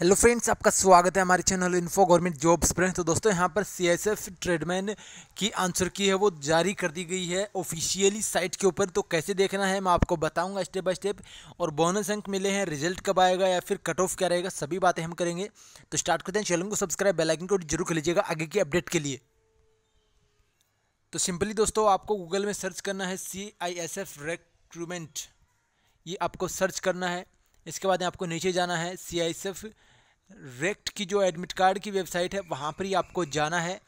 hello friends आपका स्वागत है हमारे चैनल इन्फो गवर्नमेंट जॉब्स पर तो दोस्तों यहाँ पर सीएसएफ ट्रेडमैन की आंसर की है वो जारी कर दी गई है ऑफिशियली साइट के ऊपर तो कैसे देखना है मैं आपको बताऊंगा स्टेप बाय स्टेप और बोनस अंक मिले हैं रिजल्ट कब आएगा या फिर कट ऑफ क्या रहेगा सभी बातें हम करेंगे तो स्टार्ट करते हैं चैनल को सब्सक्राइब बेलाइकन को जरूर कर लीजिएगा आगे की अपडेट के लिए तो सिंपली दोस्तों आपको गूगल में सर्च करना है C I S F recruitment ये आपको सर्च करना है इसके बाद आपको नीचे जाना है सी आई एस एफ रेक्ट की जो एडमिट कार्ड की वेबसाइट है वहाँ पर ही आपको जाना है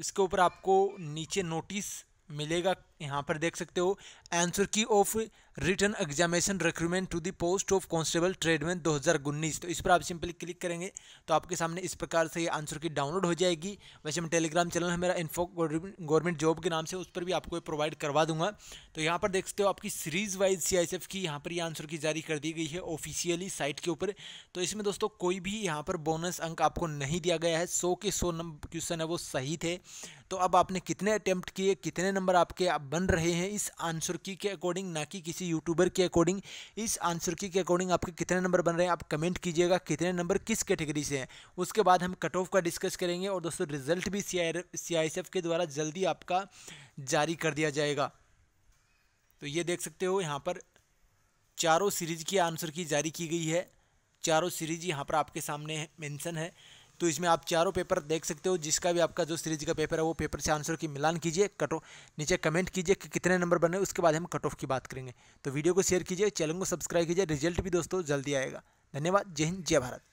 इसके ऊपर आपको नीचे नोटिस मिलेगा यहाँ पर देख सकते हो answer key of written examination recruitment to the post of constable tradesman 2019 तो इस पर आप सिंपली क्लिक करेंगे तो आपके सामने इस प्रकार से ये आंसर की डाउनलोड हो जाएगी वैसे मैं टेलीग्राम चैनल है मेरा इन्फो गवर्नमेंट जॉब के नाम से उस पर भी आपको प्रोवाइड करवा दूंगा तो यहाँ पर देख सकते हो आपकी सीरीज वाइज सी की यहाँ पर ये आंसर की जारी कर दी गई है ऑफिशियली साइट के ऊपर तो इसमें दोस्तों कोई भी यहाँ पर बोनस अंक आपको नहीं दिया गया है सौ के सौ नंबर क्वेश्चन है वो सही थे तो अब आपने कितने अटैम्प्ट किए कितने नंबर आपके आप बन रहे हैं इस आंसर की के अकॉर्डिंग ना कि किसी किसी यूट्यूबर के अकॉर्डिंग इस आंसर की के अकॉर्डिंग आपके कितने नंबर बन रहे हैं आप कमेंट कीजिएगा कितने नंबर किस कैटेगरी से हैं उसके बाद हम कट ऑफ का डिस्कस करेंगे और दोस्तों रिजल्ट भी सी आई के द्वारा जल्दी आपका जारी कर दिया जाएगा तो ये देख सकते हो यहाँ पर चारों सीरीज की आंसर की जारी की गई है चारों सीरीज यहाँ पर आपके सामने मेंशन है तो इसमें आप चारों पेपर देख सकते हो जिसका भी आपका जो सीरीज का पेपर है वो पेपर से आंसर की मिलान कीजिए कट ऑफ नीचे कमेंट कीजिए कि कितने नंबर बने उसके बाद हम कट ऑफ की बात करेंगे तो वीडियो को शेयर कीजिए चैनल को सब्सक्राइब कीजिए रिजल्ट भी दोस्तों जल्दी आएगा धन्यवाद जय हिंद जय भारत